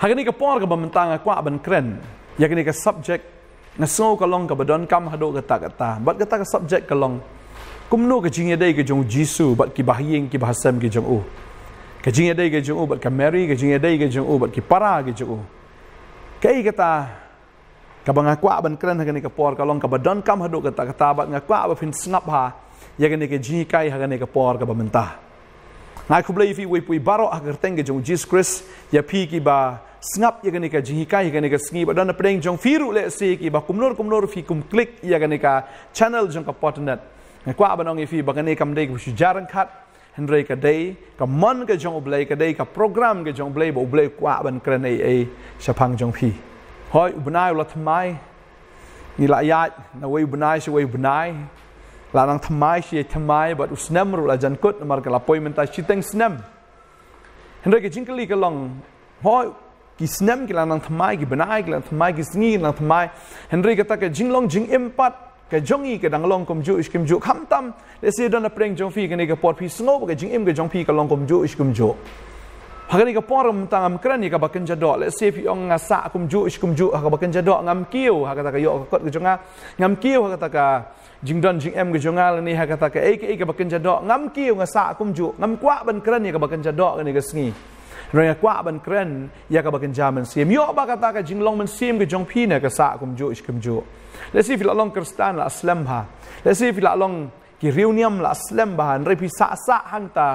หากนี่ก็ป้อนกับบัมตังกว่าบันเครนอยากนี่ก็ subject นะโซกลองกับดอนคำฮัดกตากตาบัดกตาก็ subject กลองกุมโนกจิงยได้กจงจีซูบัดกิบาฮิงกิบาเซมกจงอูกจิงยได้กจงอูบัดกัมเมรี่กจิงยได้กจงอูบัดกิปารากจงอูเคยกตากับงักว่าบันเครนหากนี่ก็ป้อนกลองกับดอนคำฮัดกตากตาบัดงักว่าบัดฟินสนับฮาอยากนี่ก็จีกายหากนี่ก็ป้อนกับบัมตา Ngay kubla yifi wipui baro agar tenge jong Jesus Christ ya pi ki ba Snap ia kan ika jingika ika nika sngi ba dana preng jong firu le si ki ba kumnor kumnor fi kum click ia kan ika channel jong ka potnet ne kwa ba nong fi ba kan ika mde ku jaran khat hendrei ka dei ka mon ka jong blai ka dei ka program ka jong blai ba blai kwa ban kran ei shapang jong fi hoi ubnai lot mai ni la ya na we ubnai se we ubnai la nang thmai shi thmai ba usnam ru la jan kut mar ka appointment ta shi teng snam hendrei ka jingkali ka long hoi gisnem gelernt mai gebnai gelernt mai gisni gelernt thmai. henry kata ke jinglong jing impat ke jongi ke danglong kom ju iskim ju khamtam le se dona preng jong fi gane ke por phi sngo ke jing im ke jong phi ka long kom ju iskim ju hagani ke por mun tangam kran ka bakin ja do le se fi ong nga sa ju iskim ju ha bakin ja ngam kiu ha kata ke yo kot ke jonga ngam kiu ha kata ka jing don jing em ke jonga le ni ha kata ke ek ek ka bakin ja do ngam kiu nga sa kum ju ngam kwa ban kran ka bakin ja ke ne ke sngi รียกว่าบันเกรนยากบกินจามันเสียมโยบากตากจิงลองมันเสียมกจงพีเนกสะกุมจุอิชกุมจุและสิฟิลลองคริสตานละอัสลัมบาและสิฟิลลองกิริวเนียมละอัสลัมบาเรพิสะสะหันตา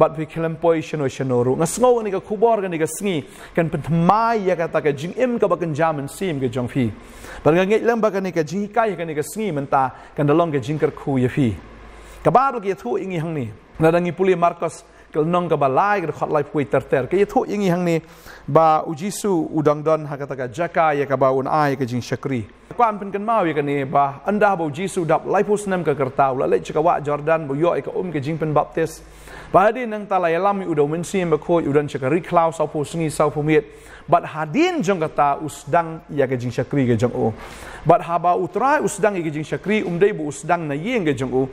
บัดพิคลมปอยชโนชโนรุงสงวนี่ก็คุบอร์กันนี่ก็สงีกันเป็นทมายยากตากจิงเอ็มกับกันจามันซีมกับจงพีบางงเงยเลมบากันนี่ก็จิงกายกันนี่ก็สงีมันตากันดลองกับจิงกับคูยพีกับบาบกี่ทูอิงยังนี่นาดังอิปุลีมาร์กส์กลนงกับลายกับขอดลายพวยเตร์เตร์ก็ยทุกอย่างนี้ฮังนี้บาอุจิสุอุดังดอนฮักตะกะจักกายกับบาอุนไอกับจิงชักรีကွမ်ပင်ကန်မာဝီကနေပါအန်ဒါဘိုဂျီဆူဒပ်လိုက်ဖုစနမ်ကကာတာဝလာလေချကဝါဂျော်ဒန်ဘိုယိုအိကအုံကဂျင်းပင်ဘပ်တစ်ဘာဒီနန်တလာယလာမီဥဒုံမင်းစီမခိုယူဒန်ချကရီကလောက်ဆောက်ဖုစငီဆောက်ဖုမီတ်ဘတ်ဟာဒင်းဂျန်ကတာဥစဒန်းယကဂျင်းရှကရီကဂျန်အိုဘတ်ဟာဘာဥထရိုင်ဥစဒန်းယကဂျင်းရှကရီအုံဒေဘူဥစဒန်းနယင်းကဂျန်အို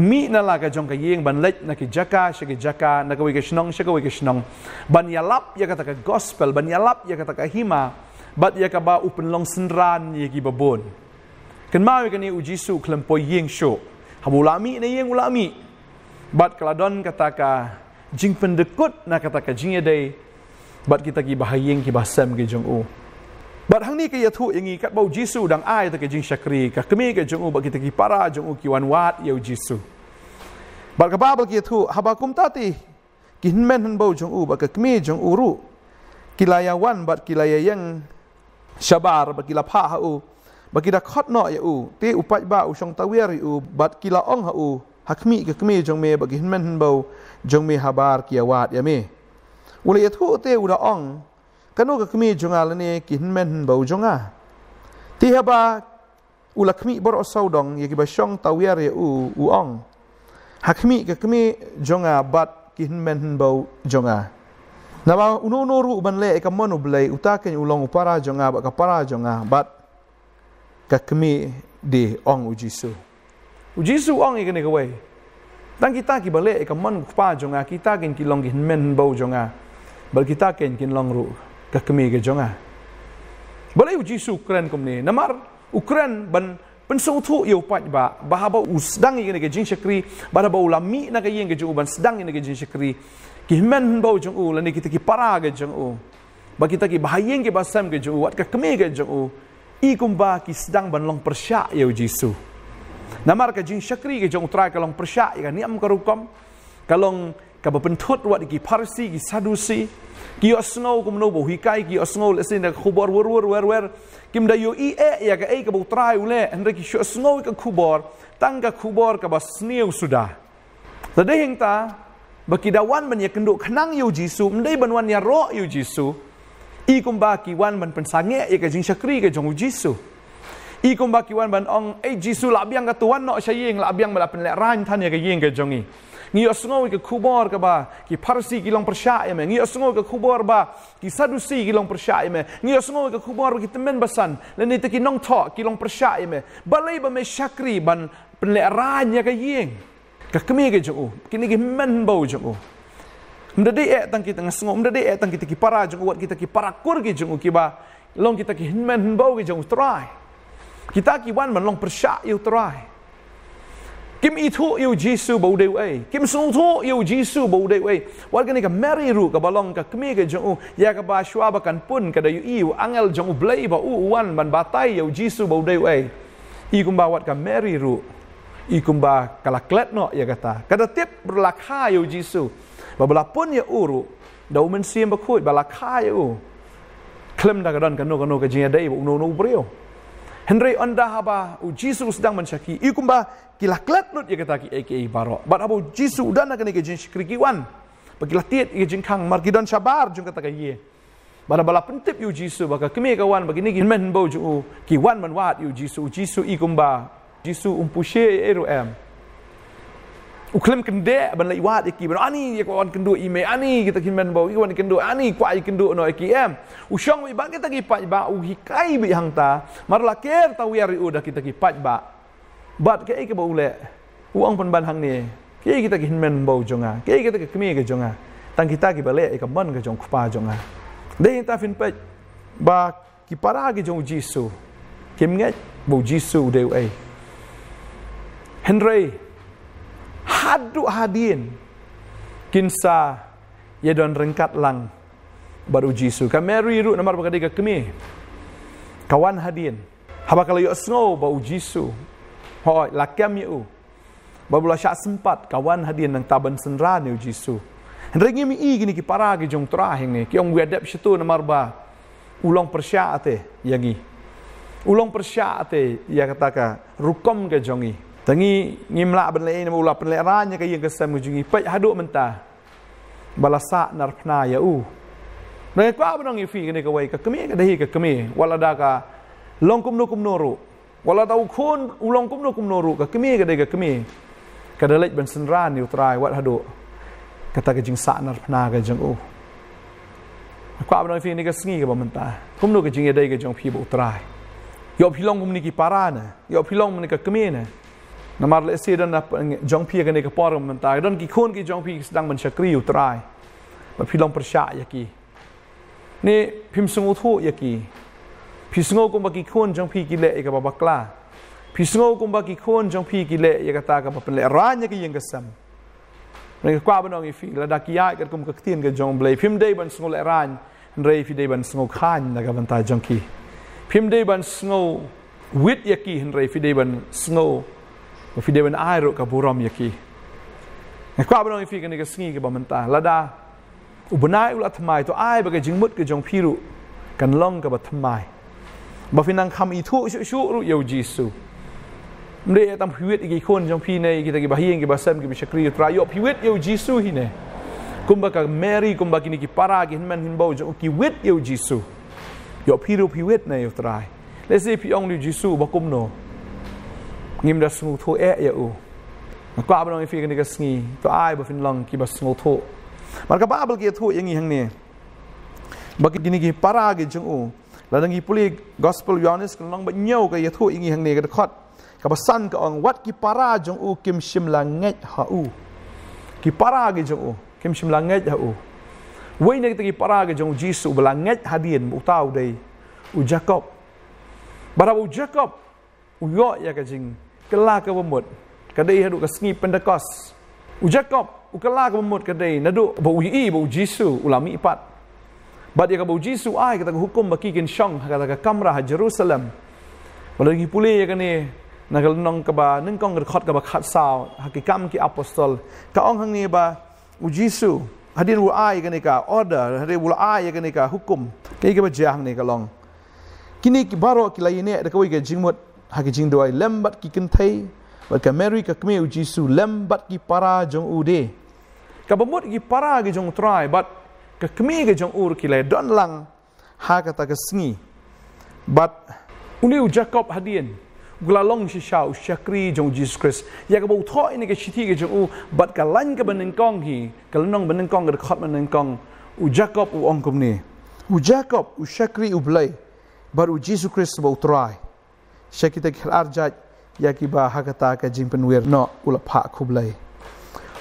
ဥမီနလာကဂျန်ကယင်းဘန်လက်နကဂျကာရှကဂျကာနကဝိကရှနောင်းရှကဝိကရှနောင်းဘန်ယလပ်ယကတကဂော့စပယ်ဘန်ယလပ်ယကတကဟီမာบัดยากบาอุปนลองสันรานยากีบบนกันมาวกันนี้อุจิสุคลัมปอยเยงโชฮามุลามีในเยงอุลามีบัดกลาดอนกตากาจิงเป็นเดกุดนะกตากาจิงเยไดบัดกิตากีบาฮเยงกีบาแซมกีจงอูบัดฮังนี้กียทุอย่างงี้กัดบ่าวจิสุดังอายตะกีจิงชักรีกะเมีกีจงอูบัดกิตากีปาราจงอูกีวันวาดเยาจิสุบัดกับบ่าวกียทุฮับาคุมตาตีกินแม่นฮันบ่าวจงอูบัดกะเมีจงอูรุกิลายาวันบัดกิลายายัง syabar bagi la pa ha u bagi da khot no ya u te upaj ba u song tawier u bat kila ong ha u hakmi ke kme jong me bagi hin hin bau jong me habar kia wat ya me ule ya thu te u da ong kanu ke kme jong ala ne ki hin hin bau jong a ti ha ba u la bor osau dong ya ki ba shong tawier ya u u ong hakmi ke kme jong a bat ki hin hin bau jong a Nala uno uno ru uban le ikam manu belai utakin ulang upara jonga ah, bak kapara jonga ah, bat kakmi di ong ujisu. Ujisu ong ikan ikan way. Tang kita ki bale ikam manu kupa jonga ah, kita kin kilong gin men bau jonga. Bal kita kin kilong ru kakmi ke jonga. Bale ujisu ukren kum ni. Namar ukren ban pensung tu yo pat ba bahaba usdang ikan ikan jin syakri bahaba ulami nak ikan ikan jin uban sedang ikan ikan jin syakri. Kita main bau u lani kita ki para ge jung u ba kita ki bahayeng ki basam ge jung u wat ka kemi ge jung ki sedang banlong persya ye ya u jisu namar ya kan? ka jing syakri ge jung utra ka long persya ye ka niam ka rukom ka long ka ba pentut wat ki parsi ki sadusi ki osno ku mno bo hikai ki osno le sin da khubor wor wor wor wor kim da yo i e ya ka e ka bo utra u le andre ki syosno ka khubor tang ka khubor ka ba sniu sudah Tadi hingta berkidawan ban ya kenduk kenang yu jisu mendai ban wan ya ro yu jisu i kumba ki wan ban pensange ya ke jing syakri ke jong jisu i kumba ki wan ban ong eh jisu la biang katuan no syaying la biang bala penle ran than ya ke ying ke jongi ngi osngo ke kubor ke ba ki parsi ki long persya ya me ngi osngo ke kubor ba ki sadusi ki long persya ya me ngi osngo ke kubor ki temen basan le ni te ki nong tho ki long persya ya me balai ba me syakri ban penle ran ya ke ying kami ke jo kini ke men bau jo mendadi e eh tang kita ngesngo mendadi e eh tang kita kipara para jo kita kipara kur ke jo ki long kita ki men bau ke jo try kita ki wan men long persya yu try kim itu yu jisu bau de we eh. kim sung itu yu jisu bau de we wal kini ka meri ru ka balong ka kemi ke jo ya ka ba shwa ba kan pun ka da yu angel jo blai ba uan wan ban batai yu jisu bau de we Ikum bawat ka meri ru ikumba kala kletno ya kata kada tip berlaka yo jisu babala pun ya uru da umen sim bakut balaka yo klem da gadan kanu kanu ke jinya dai uno no brio henry anda haba u jisu sedang mencaki ikumba kila klet kletno ya kata ki ek baro bat abu jisu udana kene ke jin shikrikiwan pagila tiet ke jin kang margidon sabar jung kata ke ye bala bala pentip yu jisu baka kemi kawan bagi ni gin men bau ju ki wan man wat yu jisu jisu ikumba de su um pushe eru em u klem ken de ban lai wat ikki ban ani ye kon ken i me ani kita kin ban bo i kon ken ani kwa i ken no ikki em u shong wi kita ki pa ba u hi kai bi hang ta mar la ker ta wi u da kita ki pa ba bat ke ikki bo u le Uang ang ban hang ni ah. ke kita kin ban bo jonga ke kita ki kmi ge jonga ah. tang kita ki ba le ikam ban ge jong kpa jonga ah. de ta fin pe ba ki para ge jong jisu kim ngai bo jisu de u ai Henry haduk hadin kinsa ya don rengkat lang baru jisu ka mary ru nomor bagadi ka kemi kawan hadin haba kalau yo sngo ba jisu ho lakam u, ba bula syak sempat kawan hadin nang taban senra ni jisu ringi mi i gini ki para ki jong tra ni ki ong wedap situ nama ba ulong persya ate yangi ulong persya ate ya kataka rukom ke jongi Tengi ngimlak ben lain ula pen leranya kayang kesem ujungi pai haduk mentah. Balasa narpna ya u. Uh. Nai kwa benong ifi kene ke wai ke kemi ke dahi ke kemi wala daga longkum nukum noru. Wala tau kun ulongkum nukum noru ke kemi ke dahi ke kemi. Kadalek ben senran ni utrai wat haduk. Kata ke jing sa narpna ke jing u. Uh. Kwa benong ifi kene ke sengi ke bementah. Kum nuk ke jing ya dahi ke jing pi bu utrai. Yop hilong kum niki parana. Yop hilong kum niki kemi ne. นมาเลเซียดันนะจงพีกันในกระป๋องมันตายดันกี่คนกี่จังพีสดังมันชักรีอยตรายมันพี่ลองประชาอยากีนี่พิมสงูทุยากีพิสงูกุมบากี่คนจังพีกิเลเอกบบักลาพิสงูกุมบากี่คนจังพีกิเลเอกตากับเป็นเลรานยากียังกสะซัมในกว้าบันองอีฟีระดักยากันกุมกักเตียนกับจงเบลพิมได้บันสงูเลรานเรยฟิได้บันสงูขานนะกับบันตายจังคีพิมได้บันสงูวิทยากีเรยฟิได้บันสงู Ko fi dewen airo Kau buram yaki. Ne kwa bano fi ka ne ka singi ka Lada u ulat ul atmai to bagai ba ka jingmut ka jong piru kan long ka batmai. Ba fi nang kham i thu shu shu ru jisu. Mre ya tam hwet i khon jong pi nei ki kibah ki kibah ki basam ki bishakri tra yo jisu hi ne. Kumba Mary kumba kini ki para ki hinman hinbau jong ki wet yo jisu. Yo piru pi wet nei yo trai. Let's say pi jisu ba no. งิมดัสงูทูเอะยาอูกว่าบลองฟีกันดีกสงีตัวไอ้บฟินลองกีบัสงูทูมันก็บ้าบลกีทูยังงี้ฮังนี่บักกินกีปารากินจงอูแล้วงี้ปุลีกอสเปลยอนิสกันลองบัเงี้ยวกับยาทูยังงี้ฮังนี่กันคอดกับสั้นกับองวัดกีปาราจงอูกิมชิมลังเงยฮาอูกีปารากินจงอูกิมชิมลังเงยฮาอูวันนี้ตะกี้ปารากจงจีสุบลังเงยฮาดีนบุตาอุดัยอุจักบบาราอุจักบอุยอยากจิง kelak ke pemut kadai haduk ke sengi pendekos u Jacob u kelak ke pemut kadai naduk bau ui bau jisu ulami ipat bat ya bau jisu ai kata hukum baki gen syong kata ke kamrah Jerusalem bala lagi puli ya kan ni nak nong ke ba neng kong rekod ke ba khat saw hakikam ki apostol ka ong hang ni ba u jisu hadir u ai kan ni ka order hadir u ai ya kan ni ka hukum kai ke ba jahang ni ka long kini baro kilai ni ada kawai ke jingmut ha doai jing doi lembat ki ken thai mary ka kme u jisu lembat ki para jong u de ka bomot ki para ki jong try but ka kme ki jong ur ki le don lang ha kata ta ka but uni u jacob hadien gula long shi shau shakri jong jesus christ ya ka bo tho ini ka chiti ki jong u but ka lang ka benen kong hi ka long benen kong ka khot benen kong u jacob u ongkum ni u jacob u shakri u blai baru u jesus christ bo try shekite khel arjat yakiba hakata ka jingpen wir no ula pha khublai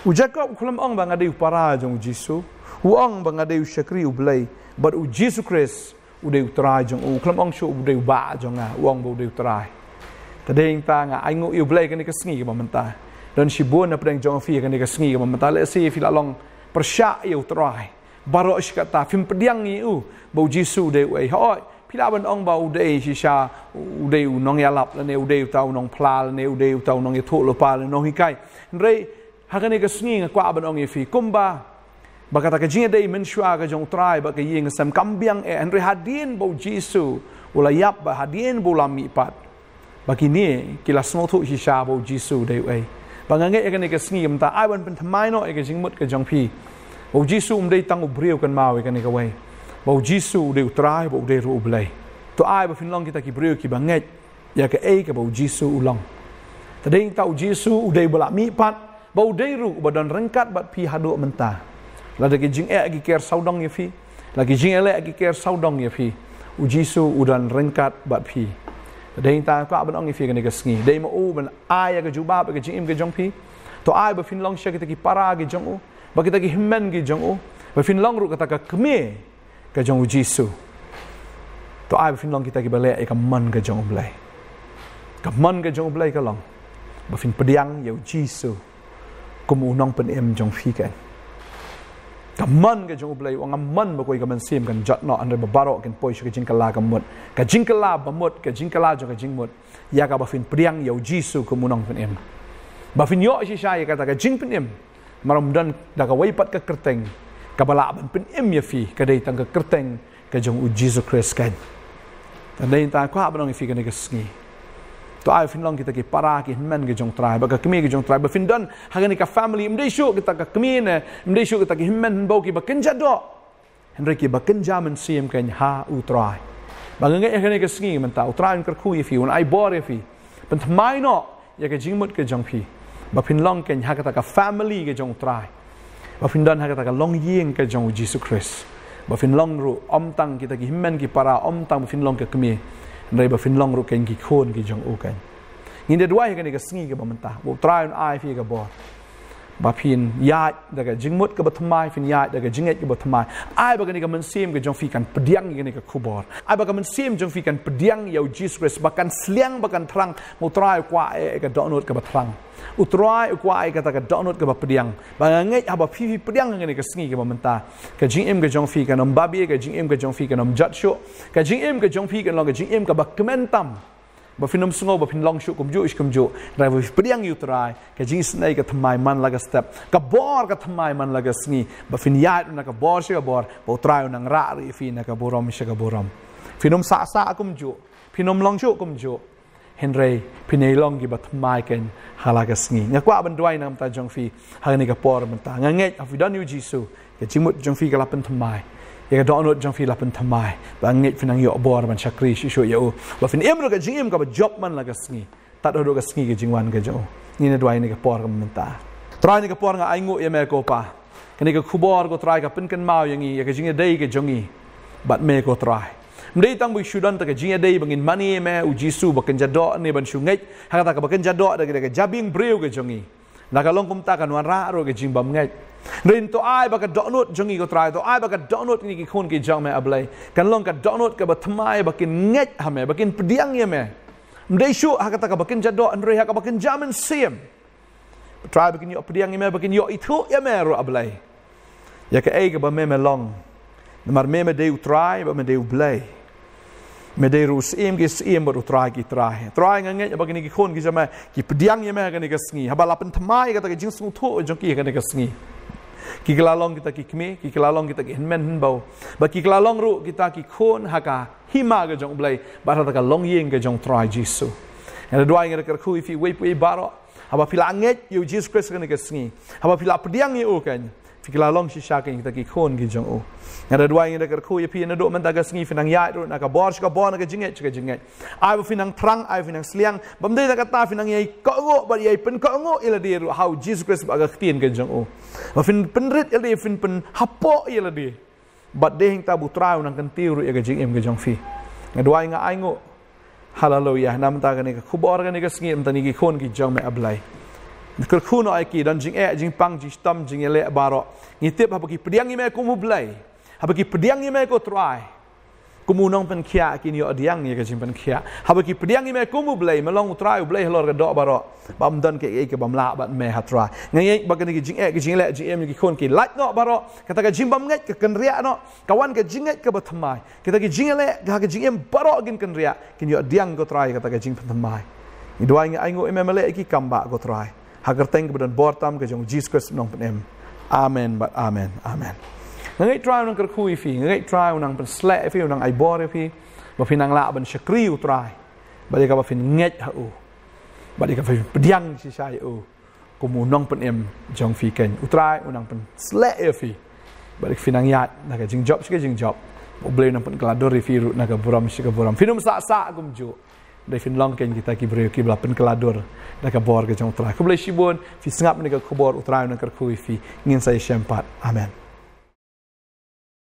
u jacob khulam ong bang adai para jong jisu u ong bang adai shakri ublai but u jisu christ u dei utra jang u khulam ong shu u dei ba jong a uong bo dei utra tadeng ta nga ai ngu u blai ka ni ka sngi ka mamta don shi bo na preng jong fi ka ni ka sngi ka mamta si fi la long persha i utra baro fim pediang ni u bo jisu dei u ai e, hoi พี่ลาบันองบาอุดเอชิชาอุดเอน้องยาลับแล้วเนี่ยอุดเอตาวน้องพลาแล้วเนี่ยอุดเอตาวน้องยาทุลปาแล้วน้องฮิไกเรฮักเนี่ยก็สิ่งกว่าบันองยฟีคุมบาบักตะกจิงเดย์มินชัวกจงตรายบักยิงสัมคัมบียงเอนเรฮัดเดนบูจิสูอุลายับบักฮัดเดนบูลามีปัดบักนี่กิลาสโนทุชิชาบูจิสูเดย์เอบังเงยเอกเนี่ยก็สิ่งมันตาไอวันเป็นทำไมเนาะเอกจิงมุดกจงพีบูจิสูมได้ตั้งอุบเรียวกันมาเอกเนี่ยก็เว้ bau jisu udah utrai bau de ru blai to ai ba fin long kita ki bru banget ya ke ai ke bau jisu ulang tadi ta u jisu u de bala mi pat bau de ru badan rengkat bat pi hadu menta la de jing e agi saudong ye fi la ki jing ele agi saudong ye fi u jisu udan rengkat bat pi tadi ta ka ban ong ye fi ke ne sngi mau ma u ban ai ke juba ke jing im ke jong pi to ai ba fin long kita ki para ke jong u ba kita kihmen himmen ke jong u ba fin long ru kata ka ke jong uji su. To ai fin long kita ki bale ai kaman ke jong blai. Kaman ke jong blai ka long. Ba fin pediang ye uji su. Kum unong pen em jong fi ke. Kaman ke jong blai wang aman ba koi ka men sim kan jot no andre babaro kan poi shi ke jing kala ka mut. Ka jing kala ba mut ke jing kala jong ke jing mut. Ya ka ba fin pediang ye uji su kum unong pen em. Ba fin yo shi sha ye kata ka jing pen em. Maramdan da ka waipat ka kerteng kabalaban pin emya fi kadai tangka kerteng ka jong u Jesus Christ kan tanda inta ko haba nong ya fi kana ka sngi to ai ya fin long kita ki para ki men ge jong trai ba ka kemi ge jong trai ba fin don ha ga ni ka family im dei shu kita ka kemi ne im dei shu kita ki men bo ki ba kenja do hen ki ba kenja men si em kan ha u trai ba ga ge ha ni ya ka sngi men ta u trai ka ku fi un ai bo re fi pen mai no ya ge jing mut ge jong fi ba fin long ken ha ka ta ka family ge jong trai và phim đơn hay long yên ke trong Jesus Christ và phim long ru om tang kita tạc hình men para om tang và phim long ke kmi này và phim long ru cái cái khôn cái trong u cái nhìn thấy đuôi cái này cái sinh cái bầm ta bộ trai un ai phi cái bờ บพินยาดดกจิงมุดกับบทมาพินยาดดกจิงเอ็ดกับบทมาไอ้บกนี้ก็มันซีมกับจงฟีกันเปียงอย่างนี้กับคูบอร์ไอ้บกมันซีมจงฟีกันเปียงยาวจีสครสบกันเสียงบกันทรังมุตรายกว่าไอ้กับดอนุดกับบทรังอุตรายกว่าไอ้กับตะกับดอนุดกับบเปียงบางเงี้ยอาบพี่พี่เปียงอย่างนี้กับสิงกับมันตากับจิงเอ็มกับจงฟีกันอมบับีกับจิงเอ็มกับจงฟีกันอมจัดชกับจิงเอ็มกับจงฟีกันลองกับจิงเอ็มกับบักเมนตัม bafinam sungo bafin long shu kumju ish kumju rawe priang you try ka jing snai ka thmai man laga step ka bor ka thmai man laga sni bafin ya na ka bor she bor bo try nang ra ri fi na ka borom she ka borom finum sa sa kumju finum long shu kumju henre pinai long gi bat mai ken halaga sni nya kwa ban dwai nam ta jong fi ha ni ka por man ta nga nge afi don you jisu ka jing mut fi ka lapen thmai ye do not jang filah pentamai in finang yo bor man shakri shi sho yo ya wa fin emro ga jingim ga job man la ga singi ta do ga singi ga jingwan ga jo ni ne dwai ne ga por ga menta trai ne ga por ga aingo ye me ko pa ne ga khubor go trai ga pin kan mau yangi ye ya ga jingi dei ga jongi bat me ko trai mdei tang bu shudan ta ga jingi dei bangin mani ya me u jisu ba kan jado ne ban shu ngai ha ga ta ba kan jado da ga jabing breu ga jongi na ga longkum ta kan wan ra ro ga jing bam ngai rin to ai ba donut jungi ko try to ai ba donut ni ki khun ki jang me ablay. kan long ka donut ka bathmai ba kin ngech hame ba kin ye me mde shu ha ka ta ka ba kin jado and ha ka ba kin sim try ba kin yo pdiang ye me ba kin yo ithu ye me ro ablay. ya ka ai ba me me long mar me me de u try ba me de u blai me de ru sim ki sim ba ru try ki try try ngeng ba kin ki khun ki jama ki pdiang ye me ka ni ka sngi ha ba la pen thmai ka ta ka jing sung thu jong ki ka ni ka sngi ki kelalong kita ki kme ki kelalong kita ki hmen hmen bau ba ki kelalong ru kita ki khon haka hima ge jong blai ba ta ka long yeng ge jong try jisu and the dwai ge ker ifi if you wait we baro aba fila anget you jesus christ ge ne ke singi aba fila priang ye o kan Fikilalong si syak yang kita kikun ki jeng u. Yang ada dua yang ada kerku ya pihin aduk mentaga sengi finang yai dulu nak bor si bor nak jengit si kajengit. Ayo finang terang ayo finang seliang. Benda yang kata finang yai kau ngok bar yai pen kau ngok Ila dia ru how Jesus Christ agak tien ki jeng u. Bafin penrit Ila dia fin pen hapok Ila dia. Bat deh yang tabu terau nak kentiru ya kajeng im kajeng fi. Yang dua yang ngai ngok. Hallelujah. Nampak ni kubor ni kesengit mentani kikun ki jeng me ablay. Kerku no aiki dan jing eh jing pang jing tam jing ele barok. Ngitip apa bagi pediang ime ku mublai. Apa bagi pediang ime ku try. Kumunong pen kia ki ni odiang ni kajing pen kia. Apa bagi pediang ime ku mublai melong try ublai lor gedok barok. Bam dan ke ke bam la bat me hatra. Ngai ek bagani ki jing eh ki jing ele jing em ki kon ki lat no barok. Kata ka jing bam ngai ke ken ria no. Kawan ke jing ke batamai. Kata ki jing ele ga ke jing em barok gin ken ria. Ki ni odiang ku try kata ka jing pen tamai. Idoai ngai ngai ngai ngai ngai ngai ngai ngai ngai ngai Ha gerteng gyda'n bort am gyda'n Jesus Christ Nong Penem, Amen, but amen, amen. Nang ei trai nang kerkui fi, nang ei trai nang perslek fi, nang ai bore fi, bafin nang lak ban syakri u trai. Bagi kau bafin ngej ha u. Bagi kau bafin pediang si syai u. Kumu nang pen em jong fi ken. U trai unang pen slek ya fi. Bagi kau nang yat, nang jing job sike jing job. Bo boleh nang pen keladori fi ru, nang ke buram sike buram. Finum sak sak kum David Long kan kita ki breki bla pen kelador da ka bor ke jong tra ka bon fi sngap ne ka kubor utra ne ka kui fi ngin sai shempat amen